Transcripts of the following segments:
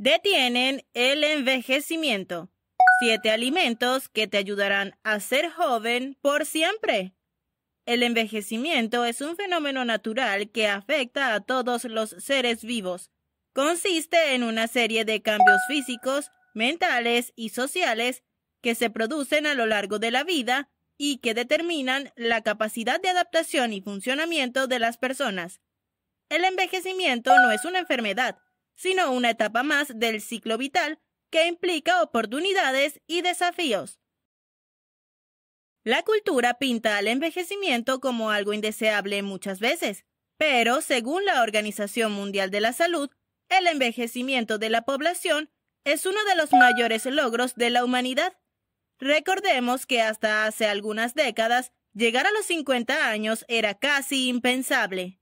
Detienen el envejecimiento. Siete alimentos que te ayudarán a ser joven por siempre. El envejecimiento es un fenómeno natural que afecta a todos los seres vivos. Consiste en una serie de cambios físicos, mentales y sociales que se producen a lo largo de la vida y que determinan la capacidad de adaptación y funcionamiento de las personas. El envejecimiento no es una enfermedad, sino una etapa más del ciclo vital que implica oportunidades y desafíos. La cultura pinta al envejecimiento como algo indeseable muchas veces, pero según la Organización Mundial de la Salud, el envejecimiento de la población es uno de los mayores logros de la humanidad. Recordemos que hasta hace algunas décadas llegar a los 50 años era casi impensable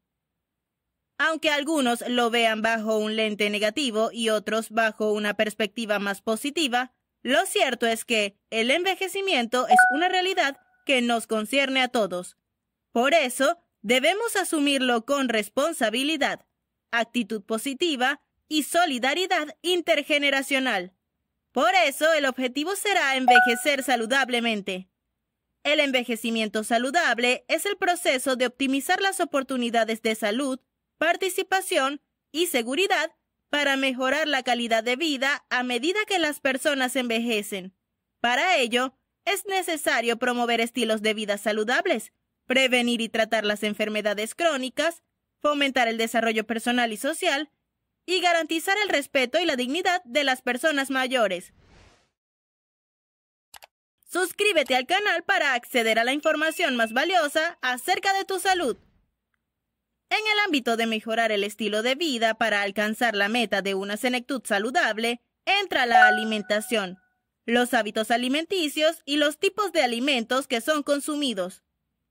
aunque algunos lo vean bajo un lente negativo y otros bajo una perspectiva más positiva, lo cierto es que el envejecimiento es una realidad que nos concierne a todos. Por eso, debemos asumirlo con responsabilidad, actitud positiva y solidaridad intergeneracional. Por eso, el objetivo será envejecer saludablemente. El envejecimiento saludable es el proceso de optimizar las oportunidades de salud participación y seguridad para mejorar la calidad de vida a medida que las personas envejecen. Para ello, es necesario promover estilos de vida saludables, prevenir y tratar las enfermedades crónicas, fomentar el desarrollo personal y social, y garantizar el respeto y la dignidad de las personas mayores. Suscríbete al canal para acceder a la información más valiosa acerca de tu salud. En el ámbito de mejorar el estilo de vida para alcanzar la meta de una senectud saludable, entra la alimentación, los hábitos alimenticios y los tipos de alimentos que son consumidos.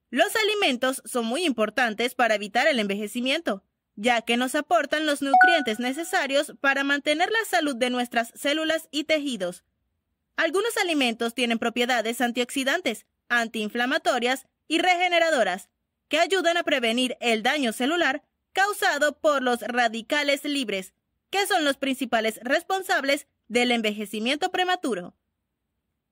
Los alimentos son muy importantes para evitar el envejecimiento, ya que nos aportan los nutrientes necesarios para mantener la salud de nuestras células y tejidos. Algunos alimentos tienen propiedades antioxidantes, antiinflamatorias y regeneradoras, que ayudan a prevenir el daño celular causado por los radicales libres, que son los principales responsables del envejecimiento prematuro.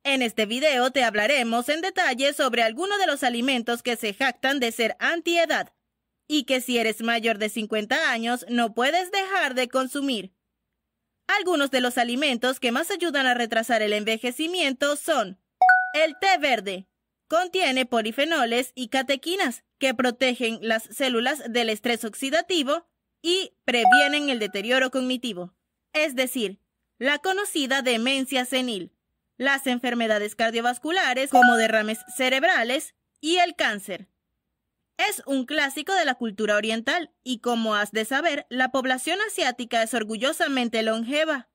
En este video te hablaremos en detalle sobre algunos de los alimentos que se jactan de ser antiedad y que si eres mayor de 50 años no puedes dejar de consumir. Algunos de los alimentos que más ayudan a retrasar el envejecimiento son el té verde, Contiene polifenoles y catequinas que protegen las células del estrés oxidativo y previenen el deterioro cognitivo, es decir, la conocida demencia senil, las enfermedades cardiovasculares como derrames cerebrales y el cáncer. Es un clásico de la cultura oriental y como has de saber, la población asiática es orgullosamente longeva.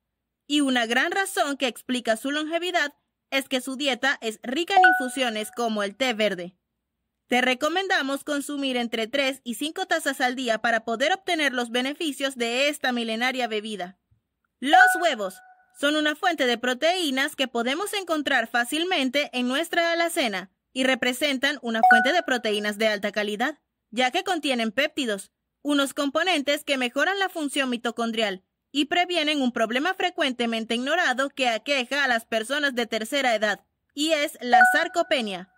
Y una gran razón que explica su longevidad es que su dieta es rica en infusiones como el té verde. Te recomendamos consumir entre 3 y 5 tazas al día para poder obtener los beneficios de esta milenaria bebida. Los huevos son una fuente de proteínas que podemos encontrar fácilmente en nuestra alacena y representan una fuente de proteínas de alta calidad, ya que contienen péptidos, unos componentes que mejoran la función mitocondrial y previenen un problema frecuentemente ignorado que aqueja a las personas de tercera edad, y es la sarcopenia,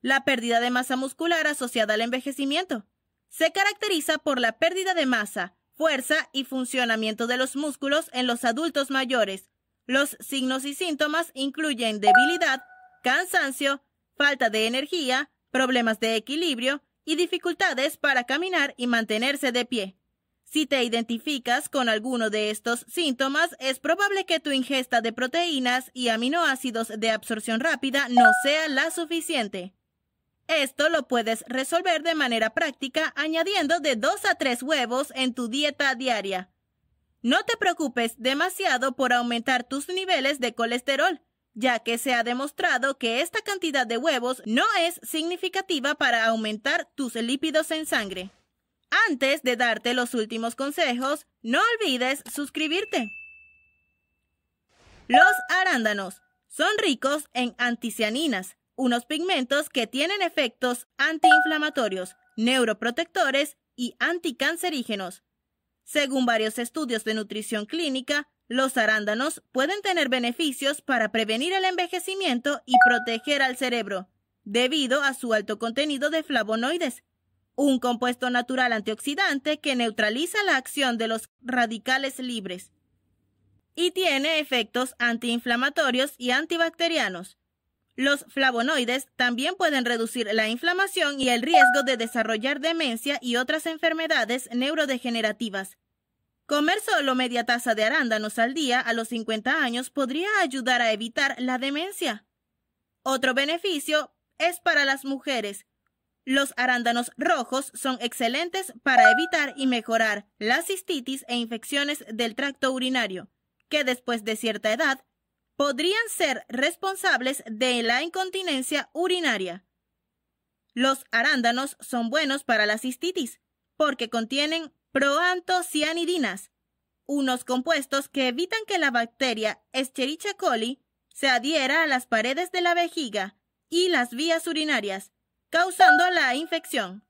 la pérdida de masa muscular asociada al envejecimiento. Se caracteriza por la pérdida de masa, fuerza y funcionamiento de los músculos en los adultos mayores. Los signos y síntomas incluyen debilidad, cansancio, falta de energía, problemas de equilibrio y dificultades para caminar y mantenerse de pie. Si te identificas con alguno de estos síntomas, es probable que tu ingesta de proteínas y aminoácidos de absorción rápida no sea la suficiente. Esto lo puedes resolver de manera práctica añadiendo de 2 a 3 huevos en tu dieta diaria. No te preocupes demasiado por aumentar tus niveles de colesterol, ya que se ha demostrado que esta cantidad de huevos no es significativa para aumentar tus lípidos en sangre. Antes de darte los últimos consejos, no olvides suscribirte. Los arándanos son ricos en anticianinas, unos pigmentos que tienen efectos antiinflamatorios, neuroprotectores y anticancerígenos. Según varios estudios de nutrición clínica, los arándanos pueden tener beneficios para prevenir el envejecimiento y proteger al cerebro, debido a su alto contenido de flavonoides, un compuesto natural antioxidante que neutraliza la acción de los radicales libres y tiene efectos antiinflamatorios y antibacterianos. Los flavonoides también pueden reducir la inflamación y el riesgo de desarrollar demencia y otras enfermedades neurodegenerativas. Comer solo media taza de arándanos al día a los 50 años podría ayudar a evitar la demencia. Otro beneficio es para las mujeres. Los arándanos rojos son excelentes para evitar y mejorar la cistitis e infecciones del tracto urinario, que después de cierta edad podrían ser responsables de la incontinencia urinaria. Los arándanos son buenos para la cistitis porque contienen proantocianidinas, unos compuestos que evitan que la bacteria Escherichia coli se adhiera a las paredes de la vejiga y las vías urinarias causando la infección.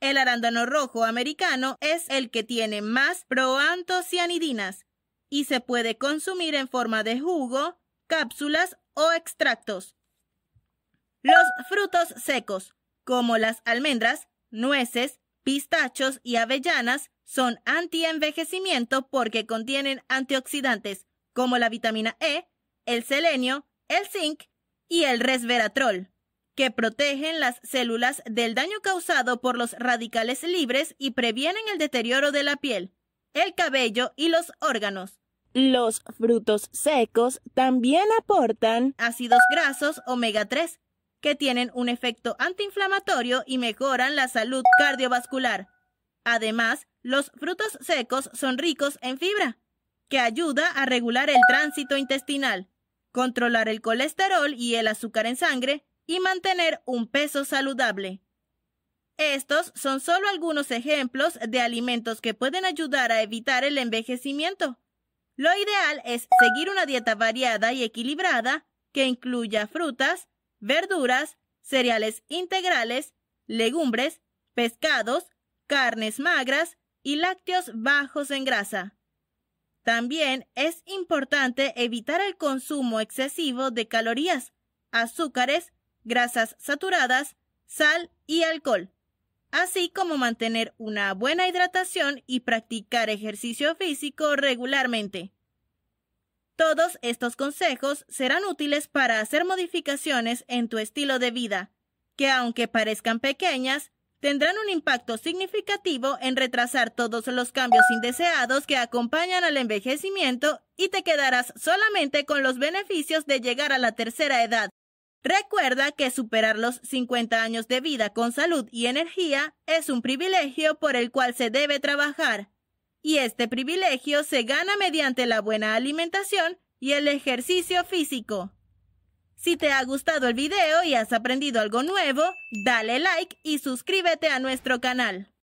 El arándano rojo americano es el que tiene más proantocianidinas y se puede consumir en forma de jugo, cápsulas o extractos. Los frutos secos, como las almendras, nueces, pistachos y avellanas, son antienvejecimiento porque contienen antioxidantes como la vitamina E, el selenio, el zinc y el resveratrol que protegen las células del daño causado por los radicales libres y previenen el deterioro de la piel, el cabello y los órganos. Los frutos secos también aportan ácidos grasos omega 3, que tienen un efecto antiinflamatorio y mejoran la salud cardiovascular. Además, los frutos secos son ricos en fibra, que ayuda a regular el tránsito intestinal, controlar el colesterol y el azúcar en sangre, y mantener un peso saludable. Estos son solo algunos ejemplos de alimentos que pueden ayudar a evitar el envejecimiento. Lo ideal es seguir una dieta variada y equilibrada que incluya frutas, verduras, cereales integrales, legumbres, pescados, carnes magras y lácteos bajos en grasa. También es importante evitar el consumo excesivo de calorías, azúcares, grasas saturadas, sal y alcohol, así como mantener una buena hidratación y practicar ejercicio físico regularmente. Todos estos consejos serán útiles para hacer modificaciones en tu estilo de vida, que aunque parezcan pequeñas, tendrán un impacto significativo en retrasar todos los cambios indeseados que acompañan al envejecimiento y te quedarás solamente con los beneficios de llegar a la tercera edad. Recuerda que superar los 50 años de vida con salud y energía es un privilegio por el cual se debe trabajar. Y este privilegio se gana mediante la buena alimentación y el ejercicio físico. Si te ha gustado el video y has aprendido algo nuevo, dale like y suscríbete a nuestro canal.